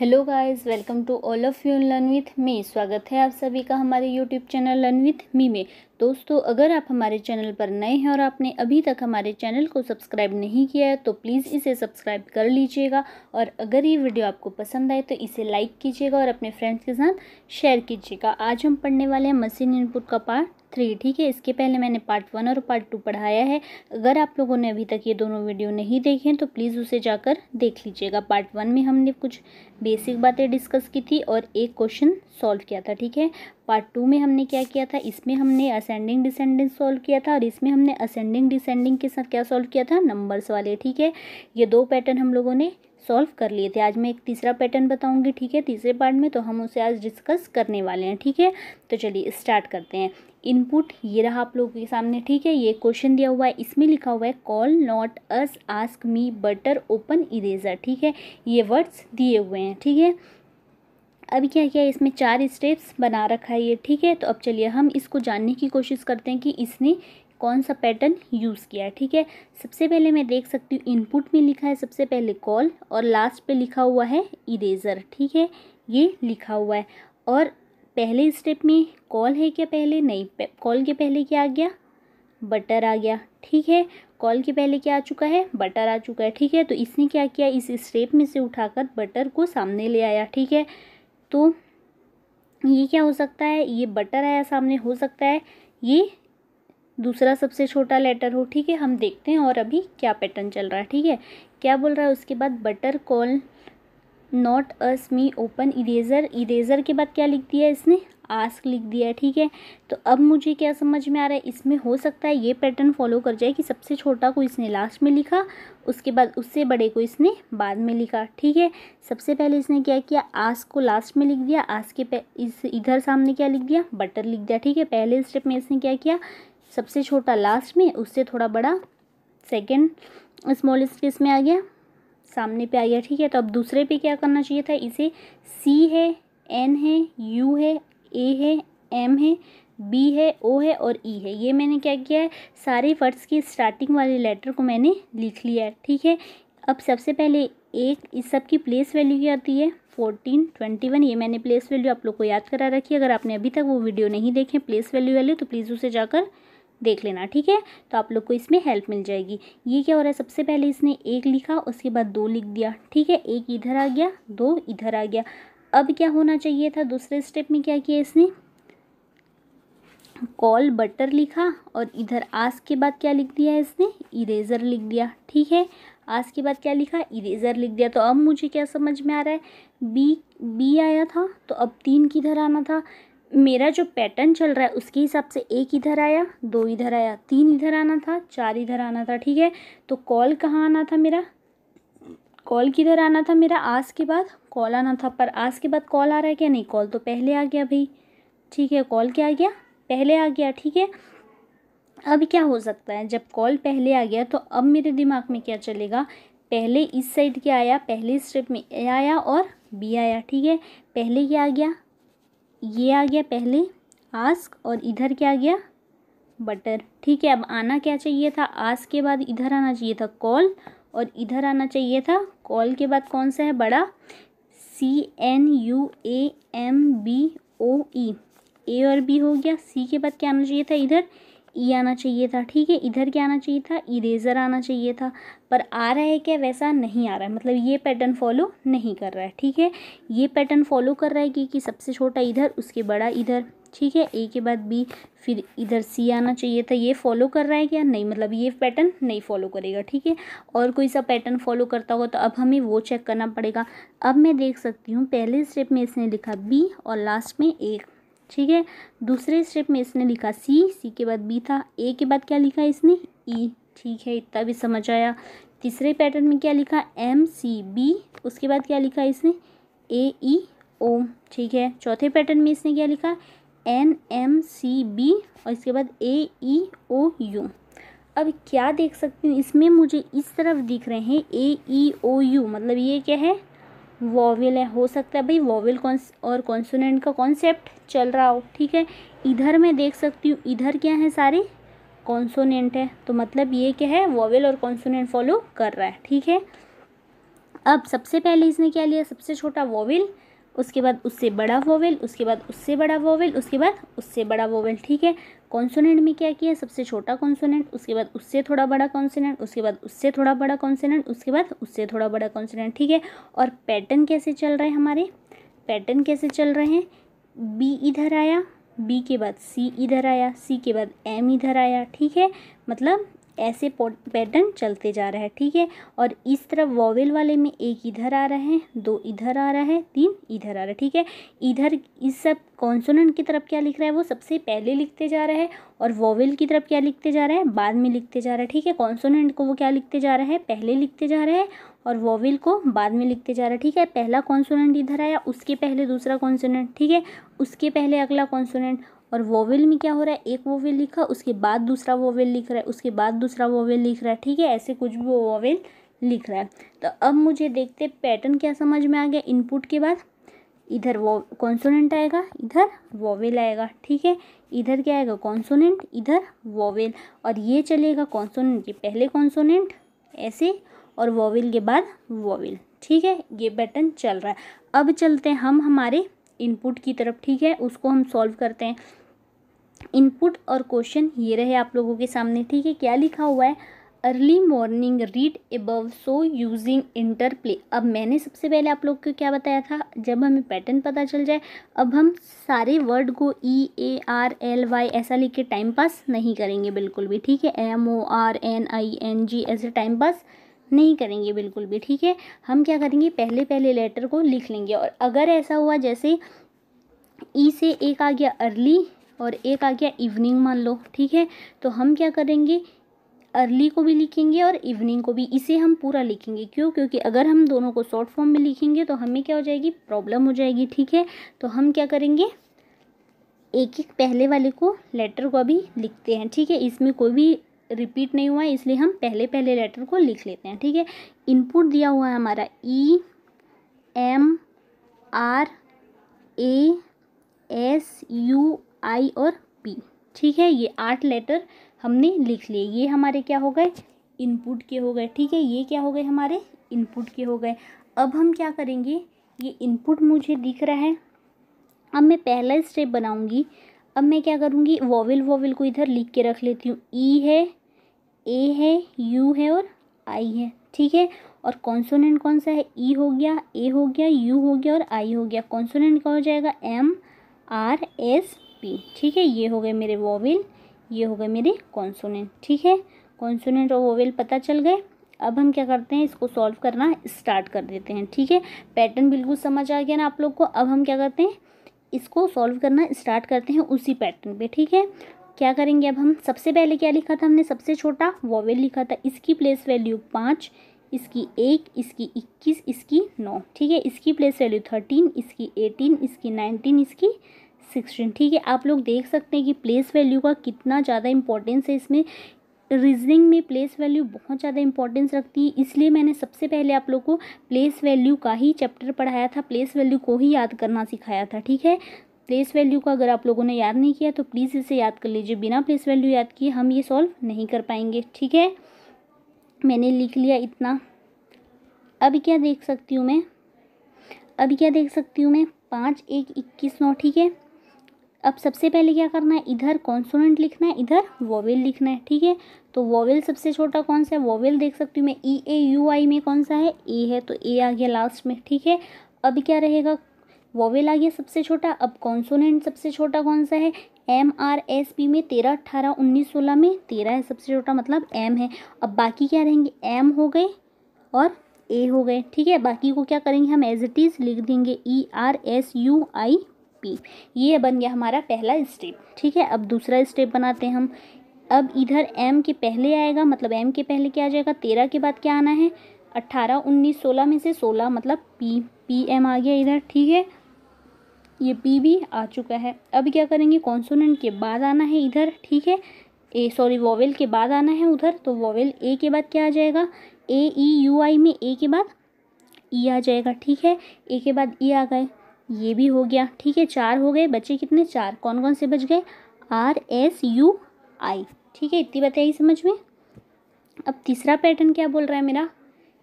hello guys welcome to all of you learn with me स्वागत है आप सभी का हमारे YouTube channel learn with me में दोस्तों अगर आप हमारे चैनल पर नए हैं और आपने अभी तक हमारे चैनल को सब्सक्राइब नहीं किया है तो प्लीज़ इसे सब्सक्राइब कर लीजिएगा और अगर ये वीडियो आपको पसंद आए तो इसे लाइक कीजिएगा और अपने फ्रेंड्स के साथ शेयर कीजिएगा आज हम पढ़ने वाले हैं मशीन इनपुट का पार्ट थ्री ठीक है इसके पहले मैंने पार्ट वन और पार्ट टू पढ़ाया है अगर आप लोगों ने अभी तक ये दोनों वीडियो नहीं देखे तो प्लीज़ उसे जाकर देख लीजिएगा पार्ट वन में हमने कुछ बेसिक बातें डिस्कस की थी और एक क्वेश्चन सॉल्व किया था ठीक है पार्ट टू में हमने क्या किया था इसमें हमने असेंडिंग डिसेंडिंग सॉल्व किया था और इसमें हमने असेंडिंग डिसेंडिंग के साथ क्या सॉल्व किया था नंबर्स वाले ठीक है ये दो पैटर्न हम लोगों ने सॉल्व कर लिए थे आज मैं एक तीसरा पैटर्न बताऊंगी ठीक है तीसरे पार्ट में तो हम उसे आज डिस्कस करने वाले हैं ठीक है तो चलिए स्टार्ट करते हैं इनपुट ये रहा आप लोगों के सामने ठीक है ये क्वेश्चन दिया हुआ है इसमें लिखा हुआ है call not us ask me butter open eraser ठीक है ये वर्ड्स दिए हुए हैं ठीक है अब क्या किया इसमें चार स्टेप्स बना रखा है ये ठीक है तो अब चलिए हम इसको जानने की कोशिश करते हैं कि इसने कौन सा पैटर्न यूज़ किया है ठीक है सबसे पहले मैं देख सकती हूँ इनपुट में लिखा है सबसे पहले कॉल और लास्ट पे लिखा हुआ है इरेज़र ठीक है ये लिखा हुआ है और पहले स्टेप में कॉल है क्या पहले नहीं कॉल के पहले क्या आ गया बटर आ गया ठीक है कॉल के पहले क्या आ चुका है बटर आ चुका है ठीक है तो इसने क्या किया इस स्टेप में से उठाकर बटर को सामने ले आया ठीक है तो ये क्या हो सकता है ये बटर आया सामने हो सकता है ये दूसरा सबसे छोटा लेटर हो ठीक है हम देखते हैं और अभी क्या पैटर्न चल रहा है ठीक है क्या बोल रहा है उसके बाद butter call not us me open eraser eraser के बाद क्या लिख दिया इसने आस्क लिख दिया ठीक है तो अब मुझे क्या समझ में आ रहा है इसमें हो सकता है ये पैटर्न फॉलो कर जाए कि सबसे छोटा को इसने लास्ट में लिखा उसके बाद उससे बड़े को इसने बाद में लिखा ठीक है सबसे पहले इसने क्या किया आस्क को लास्ट में लिख दिया आस्क के इस इधर सामने क्या लिख दिया बटर लिख दिया ठीक है पहले स्टेप में इसने क्या किया सबसे छोटा लास्ट में उससे थोड़ा बड़ा सेकेंड स्मॉलेस्ट किस में आ गया सामने पे आ गया ठीक है तो अब दूसरे पे क्या करना चाहिए था इसे सी है एन है यू है ए है एम है बी है ओ है और ई e है ये मैंने क्या किया है सारे वर्ड्स की स्टार्टिंग वाले लेटर को मैंने लिख लिया है ठीक है अब सबसे पहले एक इस सब की प्लेस वैल्यू क्या आती है फोर्टीन ट्वेंटी वन ये मैंने प्लेस वैल्यू आप लोग को याद करा रखी है अगर आपने अभी तक वो वीडियो नहीं देखे प्लेस वैल्यू वाले तो प्लीज़ उसे जाकर देख लेना ठीक है तो आप लोग को इसमें हेल्प मिल जाएगी ये क्या हो रहा है सबसे पहले इसने एक लिखा उसके बाद दो लिख दिया ठीक है एक इधर आ गया दो इधर आ गया अब क्या होना चाहिए था दूसरे स्टेप में क्या किया इसने कॉल बटर लिखा और इधर आस के बाद क्या लिख दिया इसने इरेज़र लिख दिया ठीक है आस के बाद क्या लिखा इरेज़र लिख दिया तो अब मुझे क्या समझ में आ रहा है बी बी आया था तो अब तीन किधर आना था मेरा जो पैटर्न चल रहा है उसके हिसाब से एक इधर आया दो इधर आया तीन इधर आना था चार इधर आना था ठीक है तो कॉल कहाँ आना था मेरा कॉल किधर आना था मेरा आज के बाद कॉल आना था पर आज के बाद कॉल आ रहा है क्या नहीं कॉल तो पहले आ गया भाई ठीक है कॉल क्या आ गया पहले आ गया ठीक है अब क्या हो सकता है जब कॉल पहले आ गया तो अब मेरे दिमाग में क्या चलेगा पहले इस साइड क्या आया पहले स्टेप में ए आया और बी आया ठीक है पहले क्या आ गया ये आ गया पहले आस्क और इधर क्या आ गया बटर ठीक है अब आना क्या चाहिए था आस के बाद इधर आना चाहिए था कॉल और इधर आना चाहिए था कॉल के बाद कौन सा है बड़ा C N U A M B O E A और बी हो गया सी के बाद क्या आना चाहिए था इधर ई आना चाहिए था ठीक है इधर क्या आना चाहिए था इरेज़र आना चाहिए था पर आ रहा है क्या वैसा नहीं आ रहा है मतलब ये पैटर्न फॉलो नहीं कर रहा है ठीक है ये पैटर्न फॉलो कर रहा है कि, कि सबसे छोटा इधर उसके बड़ा इधर ठीक है ए के बाद बी फिर इधर सी आना चाहिए था ये फॉलो कर रहा है क्या नहीं मतलब ये पैटर्न नहीं फॉलो करेगा ठीक है और कोई सा पैटर्न फॉलो करता होगा तो अब हमें वो चेक करना पड़ेगा अब मैं देख सकती हूँ पहले स्टेप में इसने लिखा बी और लास्ट में एक ठीक है दूसरे स्टेप में इसने लिखा सी सी के बाद बी था ए के बाद क्या लिखा इसने ई e, ठीक है इतना भी समझ आया तीसरे पैटर्न में क्या लिखा एम सी बी उसके बाद क्या लिखा इसने ए ई ओ ठीक है चौथे पैटर्न में इसने क्या लिखा एन एम सी बी और इसके बाद ए ई ओ यू अब क्या देख सकती हूँ इसमें मुझे इस तरफ दिख रहे हैं ए ई ओ यू मतलब ये क्या है वॉविल है हो सकता है भाई वॉविल कॉन्स और कॉन्सोनेंट का कॉन्सेप्ट चल रहा हो ठीक है इधर मैं देख सकती हूँ इधर क्या है सारे कॉन्सोनेंट है तो मतलब ये क्या है वॉवल और कॉन्सोनेंट फॉलो कर रहा है ठीक है अब सबसे पहले इसने क्या लिया सबसे छोटा वॉवल उसके बाद उससे बड़ा वॉवल उसके बाद उससे बड़ा वॉवल उसके बाद उससे बड़ा वॉवल ठीक है कॉन्सोनेंट में क्या किया सबसे छोटा कॉन्सोनेंट उसके बाद उससे थोड़ा बड़ा कॉन्सोनेंट उसके बाद उससे थोड़ा बड़ा कॉन्सोनेंट उसके बाद उससे थोड़ा बड़ा कॉन्सोनेंट ठीक है और पैटर्न कैसे चल रहे हैं हमारे पैटर्न कैसे चल रहे हैं बी इधर आया बी के बाद सी इधर आया सी के बाद एम इधर आया ठीक है मतलब ऐसे पैटर्न चलते जा रहा है ठीक है और इस तरफ वॉवेल वाले में एक इधर आ रहा है दो इधर आ रहा है तीन इधर आ रहा है ठीक है इधर इस सब कॉन्सोनेंट की तरफ क्या लिख रहा है वो सबसे पहले लिखते जा रहा है और वॉवेल की तरफ क्या लिखते जा रहा है बाद में लिखते जा रहा है ठीक है कॉन्सोनेंट को वो क्या लिखते जा रहा है पहले लिखते जा रहा है और वॉवेल को बाद में लिखते जा रहा है ठीक है पहला कॉन्सोनेंट इधर आया उसके पहले दूसरा कॉन्सोनेंट ठीक है उसके पहले अगला कॉन्सोनेंट और वोवेल में क्या हो रहा है एक वोवेल लिखा उसके बाद दूसरा वोवेल लिख रहा है उसके बाद दूसरा वोवेल लिख रहा है ठीक है ऐसे कुछ भी वोवेल लिख रहा है तो अब मुझे देखते पैटर्न क्या समझ में आ गया इनपुट के बाद इधर वो कॉन्सोनेंट आएगा इधर वोवेल आएगा ठीक है इधर क्या आएगा कॉन्सोनेंट इधर वोवेल और ये चलेगा कॉन्सोनेंट के पहले कॉन्सोनेंट ऐसे और वोवेल के बाद वोवेल ठीक है ये पैटर्न चल रहा है अब चलते हैं हम हमारे इनपुट की तरफ ठीक है उसको हम सॉल्व करते हैं इनपुट और क्वेश्चन ये रहे आप लोगों के सामने ठीक है क्या लिखा हुआ है early morning read above so using interplay अब मैंने सबसे पहले आप लोग को क्या बताया था जब हमें पैटर्न पता चल जाए अब हम सारे वर्ड को E A R L Y ऐसा लिख के टाइम पास नहीं करेंगे बिल्कुल भी ठीक है M O R N I N G ऐसे टाइम पास नहीं करेंगे बिल्कुल भी ठीक है हम क्या करेंगे पहले पहले लेटर को लिख लेंगे और अगर ऐसा हुआ जैसे ई e से एक आ गया अर्ली और एक आ गया इवनिंग मान लो ठीक है तो हम क्या करेंगे अर्ली को भी लिखेंगे और इवनिंग को भी इसे हम पूरा लिखेंगे क्यों क्योंकि अगर हम दोनों को शॉर्ट फॉर्म में लिखेंगे तो हमें क्या हो जाएगी प्रॉब्लम हो जाएगी ठीक है तो हम क्या करेंगे एक एक पहले वाले को लेटर को अभी लिखते हैं ठीक है इसमें कोई भी रिपीट नहीं हुआ है इसलिए हम पहले पहले लेटर को लिख लेते हैं ठीक है इनपुट दिया हुआ है हमारा E M R A S U I और पी ठीक है ये आठ लेटर हमने लिख लिए ये हमारे क्या हो गए इनपुट के हो गए ठीक है ये क्या हो गए हमारे इनपुट के हो गए अब हम क्या करेंगे ये इनपुट मुझे दिख रहा है अब मैं पहला स्टेप बनाऊंगी अब मैं क्या करूँगी वॉविल वॉविल को इधर लिख के रख लेती हूँ ई e है ए है यू है और आई है ठीक है और कॉन्सोनेंट कौन सा है ई e हो गया ए हो गया यू हो गया और आई हो गया कॉन्सोनेंट क्या हो जाएगा एम आर एस पी ठीक है ये हो गए मेरे वोवेल ये हो गए मेरे कॉन्सोनेंट ठीक है कॉन्सोनेंट और वोवेल पता चल गए अब हम क्या करते हैं इसको सॉल्व करना स्टार्ट कर देते हैं ठीक है पैटर्न बिल्कुल समझ आ गया ना आप लोग को अब हम क्या करते हैं इसको सॉल्व करना स्टार्ट करते हैं उसी पैटर्न पे ठीक है क्या करेंगे अब हम सबसे पहले क्या लिखा था हमने सबसे छोटा वॉवेल लिखा था इसकी प्लेस वैल्यू पाँच इसकी एक इसकी इक्कीस इसकी नौ ठीक है इसकी प्लेस वैल्यू थर्टीन इसकी एटीन इसकी नाइनटीन इसकी सिक्सटीन ठीक है आप लोग देख सकते हैं कि प्लेस वैल्यू का कितना ज़्यादा इंपॉर्टेंस है इसमें रीजनिंग में प्लेस वैल्यू बहुत ज़्यादा इंपॉर्टेंस रखती है इसलिए मैंने सबसे पहले आप लोग को प्लेस वैल्यू का ही चैप्टर पढ़ाया था प्लेस वैल्यू को ही याद करना सिखाया था ठीक है प्लेस वैल्यू का अगर आप लोगों ने याद नहीं किया तो प्लीज़ इसे याद कर लीजिए बिना प्लेस वैल्यू याद किए हम ये सॉल्व नहीं कर पाएंगे ठीक है मैंने लिख लिया इतना अब क्या देख सकती हूँ मैं अब क्या देख सकती हूँ मैं पाँच एक इक्कीस नौ ठीक है अब सबसे पहले क्या करना है इधर कॉन्सोनेंट लिखना है इधर वोवेल लिखना है ठीक है तो वोवेल सबसे छोटा कौन सा है वोवेल देख सकती हूँ मैं ई ए यू आई में कौन सा है ए है तो ए आ गया लास्ट में ठीक है अब क्या रहेगा वोवेल आ गया सबसे छोटा अब कॉन्सोनेंट सबसे छोटा कौन सा है एम आर एस पी में तेरह अट्ठारह उन्नीस सोलह में तेरह है सबसे छोटा मतलब एम है अब बाकी क्या रहेंगे एम हो गए और ए हो गए ठीक है बाकी को क्या करेंगे हम एज इट इज़ लिख देंगे E R S U I P ये बन गया हमारा पहला स्टेप ठीक है अब दूसरा स्टेप बनाते हैं हम अब इधर एम के पहले आएगा मतलब एम के पहले क्या आ जाएगा तेरह के बाद क्या आना है अट्ठारह उन्नीस सोलह में से सोलह मतलब पी पी एम आ गया इधर ठीक है ये पी भी आ चुका है अब क्या करेंगे कॉन्सोनेंट के बाद आना है इधर ठीक है ए सॉरी वोवेल के बाद आना है उधर तो वॉवेल ए के बाद क्या आ जाएगा ए ई यू आई में ए के बाद ई e आ जाएगा ठीक है ए के बाद ई e आ गए ये भी हो गया ठीक है चार हो गए बच्चे कितने चार कौन कौन से बच गए आर एस यू आई ठीक है इतनी बताइए समझ में अब तीसरा पैटर्न क्या बोल रहा है मेरा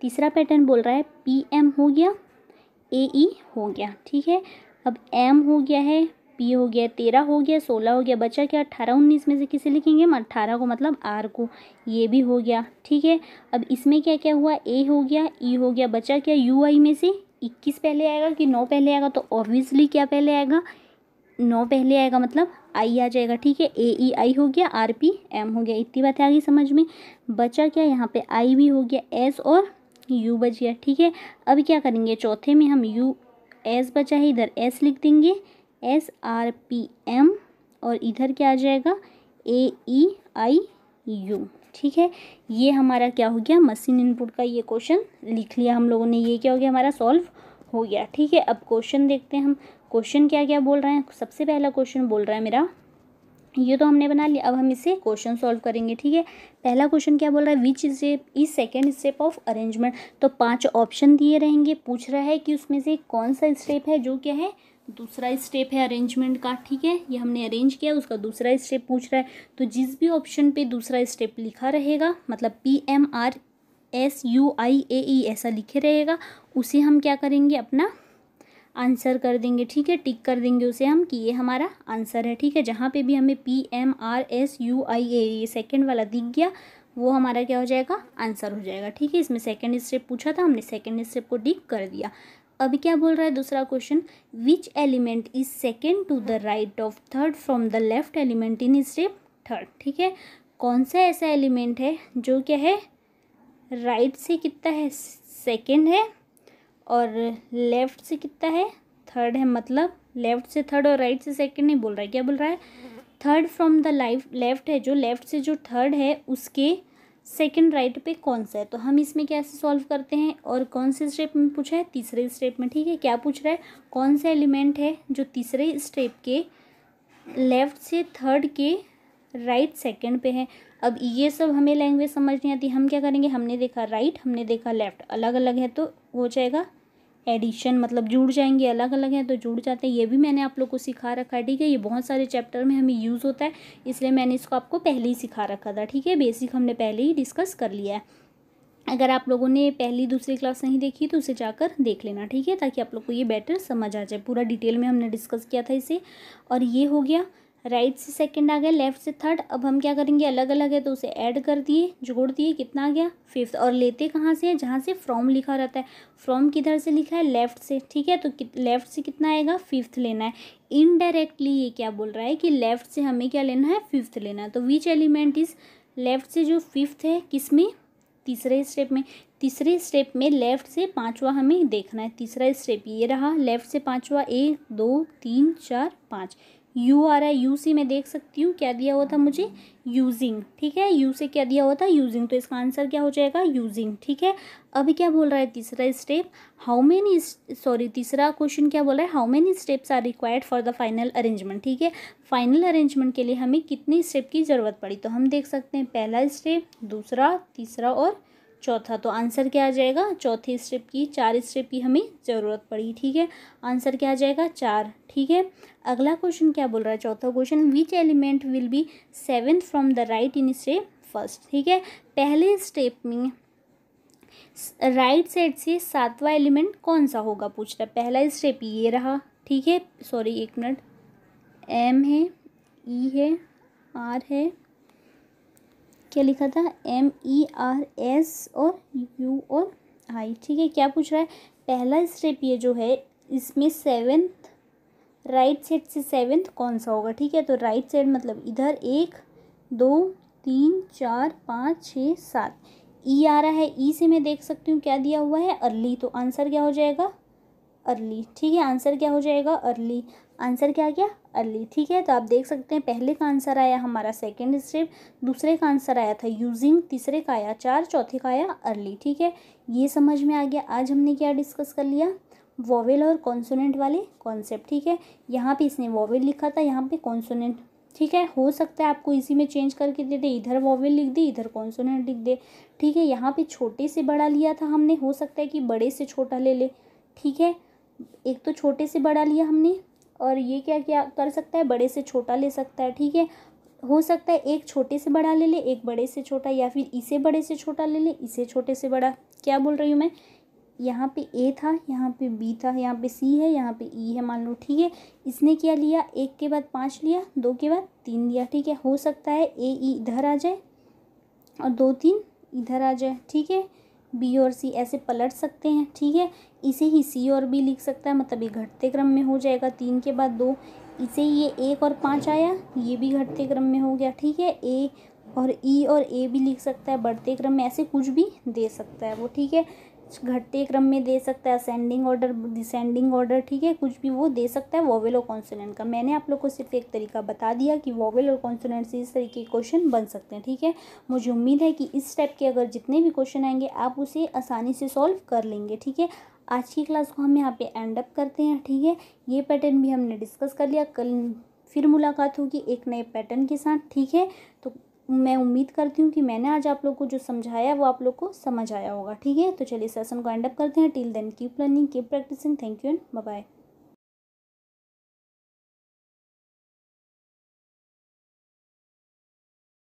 तीसरा पैटर्न बोल रहा है पी एम हो गया ए ई e हो गया ठीक है अब एम हो गया है पी हो गया तेरह हो गया सोलह हो गया बचा क्या अट्ठारह उन्नीस में से किसे लिखेंगे हम अट्ठारह को मतलब आर को ये भी हो गया ठीक है अब इसमें क्या क्या हुआ ए हो गया ई e हो गया बचा क्या यू आई में से इक्कीस पहले आएगा कि नौ पहले आएगा तो ऑब्वियसली क्या पहले आएगा नौ पहले आएगा मतलब आई आ जाएगा ठीक है ए ई आई हो गया आर पी एम हो गया इतनी बातें आ गई समझ में बचा क्या यहाँ पे आई भी हो गया एस और यू बच गया ठीक है अब क्या करेंगे चौथे में हम यू एस बचा है इधर एस लिख देंगे एस आर पी एम और इधर क्या आ जाएगा ए ई आई यू ठीक है ये हमारा क्या हो गया मशीन इनपुट का ये क्वेश्चन लिख लिया हम लोगों ने ये क्या हो गया हमारा सॉल्व हो गया ठीक है अब क्वेश्चन देखते हैं हम क्वेश्चन क्या क्या बोल रहे हैं सबसे पहला क्वेश्चन बोल रहा है मेरा ये तो हमने बना लिया अब हम इसे क्वेश्चन सॉल्व करेंगे ठीक है पहला क्वेश्चन क्या बोल रहा है which step is second step of arrangement तो पांच ऑप्शन दिए रहेंगे पूछ रहा है कि उसमें से कौन सा स्टेप है जो क्या है दूसरा स्टेप है अरेंजमेंट का ठीक है ये हमने अरेंज किया उसका दूसरा स्टेप पूछ रहा है तो जिस भी ऑप्शन पे दूसरा स्टेप लिखा रहेगा मतलब P M R S U I A E ऐसा लिखे रहेगा उसे हम क्या करेंगे अपना आंसर कर देंगे ठीक है टिक कर देंगे उसे हम कि ये हमारा आंसर है ठीक है जहाँ पे भी हमें P M R S U I A ये सेकेंड वाला दिख गया वो हमारा क्या हो जाएगा आंसर हो जाएगा ठीक है इसमें सेकेंड स्टेप पूछा था हमने सेकेंड स्टेप को टिक कर दिया अभी क्या बोल रहा है दूसरा question which element is second to the right of third from the left element in step third ठीक है कौन सा ऐसा एलिमेंट है जो क्या है राइट right से कितना है सेकेंड है और लेफ्ट से कितना है थर्ड है मतलब लेफ्ट से थर्ड और राइट right से सेकेंड नहीं बोल रहा है क्या बोल रहा है third from the life left है जो लेफ्ट से जो थर्ड है उसके सेकंड राइट पे कौन सा है तो हम इसमें कैसे सॉल्व करते हैं और कौन से स्टेप में पूछा है तीसरे स्टेप में ठीक है क्या पूछ रहा है कौन सा एलिमेंट है जो तीसरे स्टेप के लेफ्ट से थर्ड के राइट right सेकंड पे है अब ये सब हमें लैंग्वेज समझ नहीं आती हम क्या करेंगे हमने देखा राइट right, हमने देखा लेफ्ट अलग अलग है तो हो जाएगा एडिशन मतलब जुड़ जाएंगे अलग अलग हैं तो जुड़ जाते हैं ये भी मैंने आप लोग को सिखा रखा है ठीक है ये बहुत सारे चैप्टर में हमें यूज़ होता है इसलिए मैंने इसको आपको पहले ही सिखा रखा था ठीक है बेसिक हमने पहले ही डिस्कस कर लिया है अगर आप लोगों ने पहली दूसरी क्लास नहीं देखी तो उसे जाकर देख लेना ठीक है ताकि आप लोग को ये बेटर समझ आ जाए पूरा डिटेल में हमने डिस्कस किया था इसे और ये हो गया राइट से सेकंड आ गया लेफ्ट से थर्ड अब हम क्या करेंगे अलग अलग है तो उसे ऐड कर दिए जोड़ दिए कितना आ गया फिफ्थ और लेते कहाँ से है जहाँ से फ्रॉम लिखा रहता है फ्रॉम किधर से लिखा है लेफ्ट से ठीक है तो लेफ्ट से कितना आएगा फिफ्थ लेना है इनडायरेक्टली ये क्या बोल रहा है कि लेफ्ट से हमें क्या लेना है फिफ्थ लेना है तो विच एलिमेंट इज़ लेफ्ट से जो फिफ्थ है किस में तीसरे स्टेप में तीसरे स्टेप में लेफ्ट से पांचवा हमें देखना है तीसरा स्टेप ये रहा लेफ्ट से पांचवा एक दो तीन चार पाँच यू आ रहा है यू से मैं देख सकती हूँ क्या दिया हुआ था मुझे यूजिंग ठीक है यू से क्या दिया हुआ था यूजिंग तो इसका आंसर क्या हो जाएगा यूजिंग ठीक है अभी क्या बोल रहा है तीसरा स्टेप हाउ मेनी सॉरी तीसरा क्वेश्चन क्या बोल रहा है how many steps are required for the final arrangement ठीक है फाइनल अरेंजमेंट के लिए हमें कितने स्टेप की ज़रूरत पड़ी तो हम देख सकते हैं पहला स्टेप दूसरा तीसरा और चौथा तो आंसर क्या आ जाएगा चौथी स्टेप की चार स्टेप की हमें ज़रूरत पड़ी ठीक है आंसर क्या आ जाएगा चार ठीक है अगला क्वेश्चन क्या बोल रहा है चौथा question which element will be seven from the right in step first ठीक है पहले स्टेप में राइट साइड से सातवां एलिमेंट कौन सा होगा पूछ रहा है पहला स्टेप ये रहा ठीक है सॉरी एक मिनट एम है ई e है आर है क्या लिखा था एम ई आर एस और यू और आई ठीक है क्या पूछ रहा है पहला स्टेप ये जो है इसमें सेवेंथ राइट साइड से सेवेंथ कौन सा होगा ठीक है तो राइट साइड मतलब इधर एक दो तीन चार पाँच छः सात ई e आ रहा है ई e से मैं देख सकती हूँ क्या दिया हुआ है अर्ली तो आंसर क्या हो जाएगा अर्ली ठीक है आंसर क्या हो जाएगा अर्ली आंसर क्या आ गया अर्ली ठीक है तो आप देख सकते हैं पहले का आंसर आया हमारा सेकेंड स्टेप दूसरे का आंसर आया था यूजिंग तीसरे का आया चार चौथे का आया अर्ली ठीक है ये समझ में आ गया आज हमने क्या डिस्कस कर लिया वॉवेल और कॉन्सोनेंट वाले कॉन्सेप्ट ठीक है यहाँ पे इसने वोवेल लिखा था यहाँ पे कॉन्सोनेंट ठीक है हो सकता है आपको इसी में चेंज करके दे दे इधर वॉवेल लिख दे इधर कॉन्सोनेंट लिख दे ठीक है यहाँ पे छोटे से बड़ा लिया था हमने हो सकता है कि बड़े से छोटा ले ले ठीक है एक तो छोटे से बड़ा लिया हमने और ये क्या क्या कर सकता है बड़े से छोटा ले सकता है ठीक है हो सकता है एक छोटे से बड़ा ले ले एक बड़े से छोटा या फिर इसे बड़े से छोटा ले ले इसे छोटे से बड़ा क्या बोल रही हूँ मैं यहाँ पे ए था यहाँ पे बी था यहाँ पे सी है यहाँ पे ई e है मान लो ठीक है इसने क्या लिया एक के बाद पाँच लिया दो के बाद तीन लिया ठीक है हो सकता है ए ई e इधर आ जाए और दो तीन इधर आ जाए ठीक है बी और सी ऐसे पलट सकते हैं ठीक है इसे ही सी और बी लिख सकता है मतलब ये घटते क्रम में हो जाएगा तीन के बाद दो इसे ये एक और पाँच आया ये भी घटते क्रम में हो गया ठीक है ए और ई e और ए भी लिख सकता है बढ़ते क्रम में ऐसे कुछ भी दे सकता है वो ठीक है घटते क्रम में दे सकता है असेंडिंग ऑर्डर डिसेंडिंग ऑर्डर ठीक है कुछ भी वो दे सकता है वोवेल और कॉन्सोनेंट का मैंने आप लोग को सिर्फ एक तरीका बता दिया कि वॉवेल और कॉन्सोनेंट से इस तरीके के क्वेश्चन बन सकते हैं ठीक है मुझे उम्मीद है कि इस टाइप के अगर जितने भी क्वेश्चन आएंगे आप उसे आसानी से सॉल्व कर लेंगे ठीक है आज की क्लास को हम यहाँ पे एंड अप करते हैं ठीक है ये पैटर्न भी हमने डिस्कस कर लिया कल फिर मुलाकात होगी एक नए पैटर्न के साथ ठीक है तो मैं उम्मीद करती हूँ कि मैंने आज आप लोग को जो समझाया वो आप लोग को समझ आया होगा ठीक है तो चलिए सेसन को एंड अप करते हैं till then keep learning keep practising thank you and bye